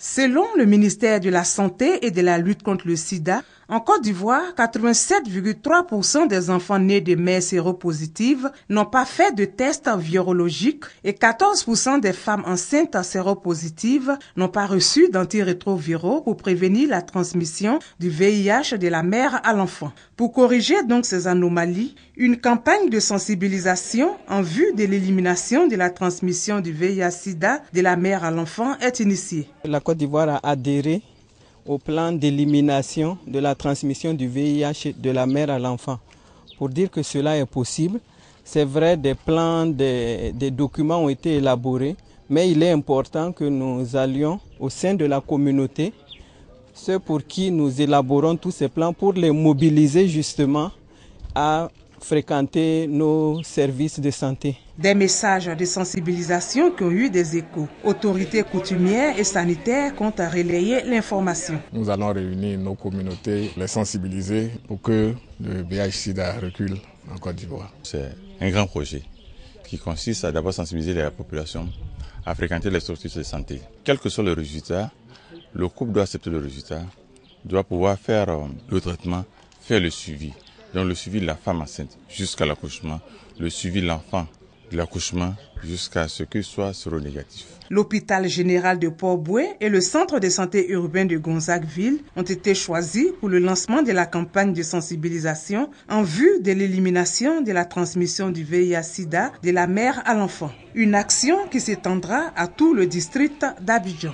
Selon le ministère de la Santé et de la lutte contre le sida, en Côte d'Ivoire, 87,3% des enfants nés de mères séropositives n'ont pas fait de test virologique et 14% des femmes enceintes séropositives n'ont pas reçu d'antirétroviraux pour prévenir la transmission du VIH de la mère à l'enfant. Pour corriger donc ces anomalies, une campagne de sensibilisation en vue de l'élimination de la transmission du VIH-Sida de la mère à l'enfant est initiée. La Côte d'Ivoire a adhéré au plan d'élimination de la transmission du VIH de la mère à l'enfant. Pour dire que cela est possible, c'est vrai, des plans, des, documents ont été élaborés, mais il est important que nous allions au sein de la communauté, ceux pour qui nous élaborons tous ces plans, pour les mobiliser justement à fréquenter nos services de santé. Des messages de sensibilisation qui ont eu des échos. Autorités coutumières et sanitaires comptent à relayer l'information. Nous allons réunir nos communautés, les sensibiliser pour que le VIH-Sida recule en Côte d'Ivoire. C'est un grand projet qui consiste à d'abord sensibiliser la population à fréquenter les structures de santé. Quel que soit le résultat, le couple doit accepter le résultat, doit pouvoir faire euh, le traitement, faire le suivi. Dans le suivi de la femme enceinte jusqu'à l'accouchement, le suivi de l'enfant de l'accouchement jusqu'à ce que soit négatif. L'hôpital général de Port-Boué et le centre de santé urbain de Gonzagueville ont été choisis pour le lancement de la campagne de sensibilisation en vue de l'élimination de la transmission du VIH-Sida de la mère à l'enfant. Une action qui s'étendra à tout le district d'Abidjan.